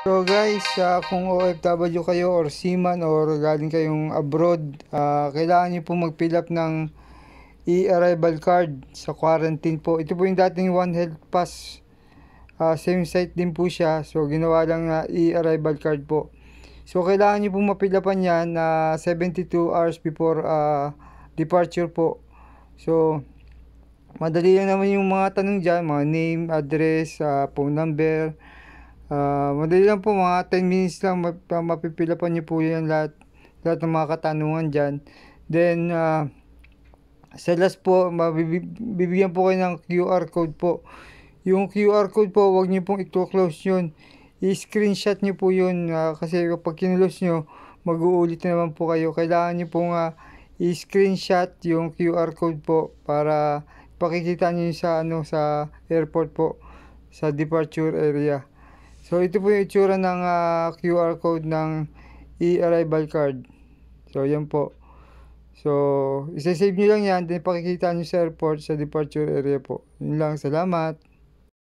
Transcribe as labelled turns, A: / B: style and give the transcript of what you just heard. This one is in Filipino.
A: So guys, uh, kung OFW kayo or seaman or galing kayong abroad, uh, kailangan nyo po mag-fill up ng e-arrival card sa quarantine po. Ito po yung dating One Health Pass. Uh, same site din po siya. So ginawa lang na uh, e-arrival card po. So kailangan nyo po mapill upan yan na uh, 72 hours before uh, departure po. So madali lang naman yung mga tanong dyan. Mga name, address, uh, phone number, Uh, madali lang po mga 10 minutes lang map ah, mapipila pa niyo po yan lahat, lahat ng mga katanungan dyan. Then, uh, sa last po, mabibigyan po kayo ng QR code po. Yung QR code po, wag niyo pong i-close yun. I-screenshot niyo po yun uh, kasi kapag kinulose niyo, mag-uulit naman po kayo. Kailangan niyo pong uh, i-screenshot yung QR code po para pakikita niyo sa ano sa airport po sa departure area. So, ito po yung itsura ng uh, ah, QR code ng e-arrival card. So, yan po. So, isa-save nyo lang yan, then pakikita nyo sa airport, sa departure area po. Yun lang, salamat.